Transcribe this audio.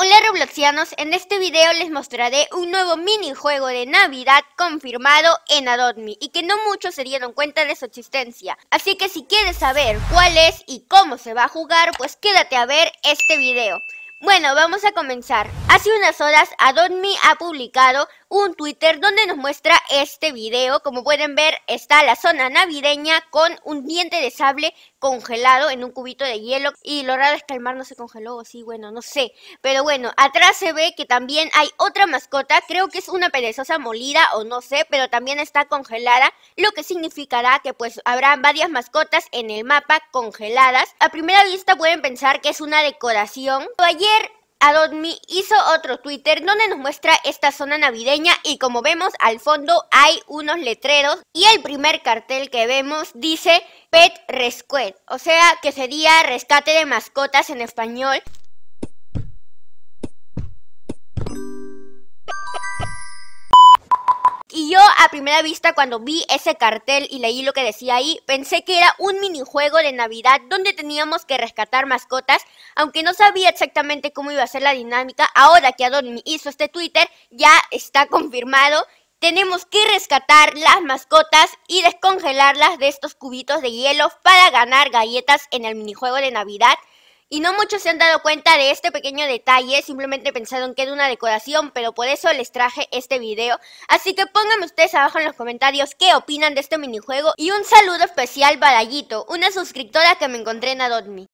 Hola Robloxianos, en este video les mostraré un nuevo minijuego de Navidad confirmado en Adotme y que no muchos se dieron cuenta de su existencia. Así que si quieres saber cuál es y cómo se va a jugar, pues quédate a ver este video. Bueno, vamos a comenzar. Hace unas horas Me ha publicado un Twitter donde nos muestra este video. Como pueden ver, está la zona navideña con un diente de sable congelado en un cubito de hielo. Y lo raro es que el mar no se congeló, o sí, bueno, no sé. Pero bueno, atrás se ve que también hay otra mascota, creo que es una perezosa molida o no sé, pero también está congelada, lo que significará que pues habrá varias mascotas en el mapa congeladas. A primera vista pueden pensar que es una decoración. Pero ayer Adonmi hizo otro Twitter donde nos muestra esta zona navideña y como vemos al fondo hay unos letreros y el primer cartel que vemos dice Pet Rescue, o sea que sería rescate de mascotas en español a primera vista cuando vi ese cartel y leí lo que decía ahí, pensé que era un minijuego de Navidad donde teníamos que rescatar mascotas, aunque no sabía exactamente cómo iba a ser la dinámica. Ahora que Adonis hizo este Twitter, ya está confirmado. Tenemos que rescatar las mascotas y descongelarlas de estos cubitos de hielo para ganar galletas en el minijuego de Navidad. Y no muchos se han dado cuenta de este pequeño detalle, simplemente pensaron que era una decoración, pero por eso les traje este video. Así que pónganme ustedes abajo en los comentarios qué opinan de este minijuego y un saludo especial para una suscriptora que me encontré en Adotme.